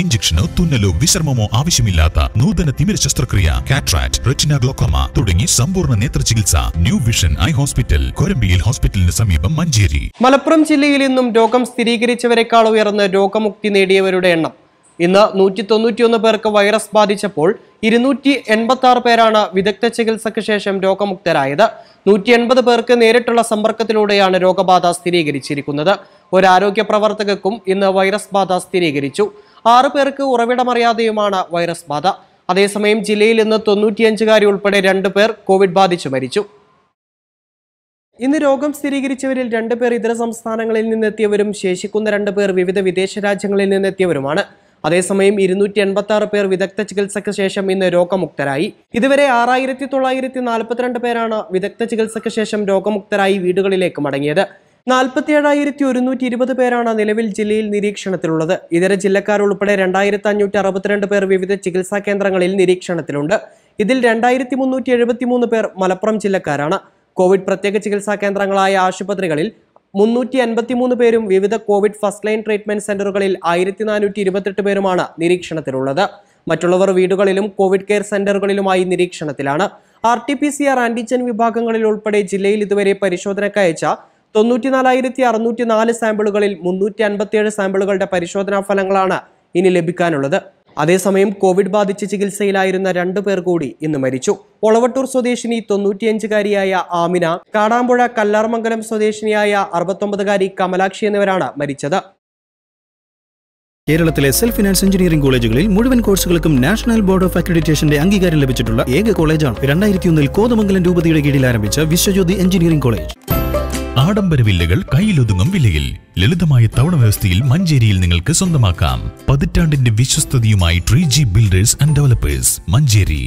ഇഞ്ചക്ഷനോ തുന്നലോ വിശ്രമമോ ആവശ്യമില്ലാത്ത നൂതന തിമിര ശസ്ത്രക്രിയ കാട്രാക്ട് റെറ്റിന ഗ്ലോക്കോമ തുടങ്ങി സമ്പൂർണ്ണ നേത്ര ചികിത്സ ന്യൂ വിഷൻ ഐ ഹോസ്പിറ്റൽ കൊരമ്പിയിൽ ഹോസ്പിറ്റലിന് സമീപം മഞ്ചേരി മലപ്പുറം ജില്ലയിൽ ഇന്നും രോഗം സ്ഥിരീകരിച്ചവരെക്കാൾ ഉയർന്ന രോഗമുക്തി നേടിയവരുടെ എണ്ണം ഇന്ന് നൂറ്റി തൊണ്ണൂറ്റിയൊന്ന് പേർക്ക് വൈറസ് ബാധിച്ചപ്പോൾ ഇരുന്നൂറ്റി എൺപത്തി ആറ് പേരാണ് വിദഗ്ധ ചികിത്സയ്ക്ക് ശേഷം രോഗമുക്തരായത് നൂറ്റി എൺപത് പേർക്ക് നേരിട്ടുള്ള സമ്പർക്കത്തിലൂടെയാണ് രോഗബാധ സ്ഥിരീകരിച്ചിരിക്കുന്നത് ഒരു ആരോഗ്യ പ്രവർത്തകർക്കും ഇന്ന് വൈറസ് ബാധ സ്ഥിരീകരിച്ചു ആറു പേർക്ക് ഉറവിടമറിയാതെയുമാണ് വൈറസ് ബാധ അതേസമയം ജില്ലയിൽ ഇന്ന് തൊണ്ണൂറ്റിയഞ്ചുകാരി ഉൾപ്പെടെ രണ്ടു പേർ കോവിഡ് ബാധിച്ചു മരിച്ചു ഇന്ന് രോഗം സ്ഥിരീകരിച്ചവരിൽ പേർ ഇതര സംസ്ഥാനങ്ങളിൽ നിന്നെത്തിയവരും ശേഷിക്കുന്ന പേർ വിവിധ വിദേശ രാജ്യങ്ങളിൽ നിന്നെത്തിയവരുമാണ് അതേസമയം ഇരുന്നൂറ്റി എൺപത്തി ആറ് പേർ വിദഗ്ധ ചികിത്സയ്ക്ക് ശേഷം ഇന്ന് രോഗമുക്തരായി ഇതുവരെ ആറായിരത്തി തൊള്ളായിരത്തി നാൽപ്പത്തിരണ്ട് പേരാണ് വിദഗ്ധ ചികിത്സയ്ക്ക് ശേഷം രോഗമുക്തരായി വീടുകളിലേക്ക് മടങ്ങിയത് ഏഴായിരത്തി ഒരുന്നൂറ്റി ഇരുപത് പേരാണ് നിലവിൽ ജില്ലയിൽ നിരീക്ഷണത്തിലുള്ളത് ഇതര ജില്ലക്കാർ ഉൾപ്പെടെ രണ്ടായിരത്തി അഞ്ഞൂറ്റി അറുപത്തിരണ്ട് പേർ വിവിധ ചികിത്സാ കേന്ദ്രങ്ങളിൽ നിരീക്ഷണത്തിലുണ്ട് ഇതിൽ രണ്ടായിരത്തി മുന്നൂറ്റി എഴുപത്തി മൂന്ന് പേർ മലപ്പുറം ജില്ലക്കാരാണ് കോവിഡ് പ്രത്യേക ചികിത്സാ കേന്ദ്രങ്ങളായ ആശുപത്രികളിൽ മുന്നൂറ്റി മൂന്ന് പേരും വിവിധ കോവിഡ് ഫസ്റ്റ് ലൈൻ ട്രീറ്റ്മെന്റ് സെന്ററുകളിൽ ആയിരത്തി നാനൂറ്റി ഇരുപത്തെട്ട് പേരുമാണ് നിരീക്ഷണത്തിലുള്ളത് മറ്റുള്ളവർ വീടുകളിലും കോവിഡ് കെയർ സെന്ററുകളിലുമായി നിരീക്ഷണത്തിലാണ് R T P C R antigen വിഭാഗങ്ങളിൽ ഉൾപ്പെടെ ജില്ലയിൽ ഇതുവരെ പരിശോധനയ്ക്കയച്ച തൊണ്ണൂറ്റിനാലായിരത്തി അറുന്നൂറ്റി നാല് സാമ്പിളുകളിൽ മുന്നൂറ്റി അൻപത്തിയേഴ് സാമ്പിളുകളുടെ പരിശോധനാ ഫലങ്ങളാണ് ഇനി ലഭിക്കാനുള്ളത് അതേസമയം കോവിഡ് ബാധിച്ച് ചികിത്സയിലായിരുന്ന രണ്ടു പേർ കൂടി ഇന്ന് മരിച്ചു ഒളവട്ടൂർ സ്വദേശിനി തൊണ്ണൂറ്റിയഞ്ചുകാരിയായ ആമിന കാടാമ്പുഴ കല്ലാർമംഗലം സ്വദേശിനിയായ അറുപത്തൊമ്പതുകാരി കമലാക്ഷി എന്നിവരാണ് മരിച്ചത് കേരളത്തിലെ സെൽഫ് ഫിനാൻസ് എഞ്ചിനീയറിംഗ് കോളേജുകളിൽ മുഴുവൻ കോഴ്സുകൾക്കും നാഷണൽ ബോർഡ് ഓഫ് അക്രഡിറ്റേഷന്റെ അംഗീകാരം ലഭിച്ചിട്ടുള്ള ഏക കോളേജാണ് രണ്ടായിരത്തി ഒന്നിൽ കോതമംഗലം രൂപതയുടെ കീഴിൽ ആരംഭിച്ച വിശ്വജ്യോതി എഞ്ചിനീയറിംഗ് കോളേജ് ആഡംബര വില്ലകൾ കയ്യിലൊതുങ്ങും വിലയിൽ ലളിതമായ തവണ വ്യവസ്ഥയിൽ മഞ്ചേരിയിൽ നിങ്ങൾക്ക് സ്വന്തമാക്കാം പതിറ്റാണ്ടിന്റെ വിശ്വസ്തതയുമായി tree G builders and developers Manjeri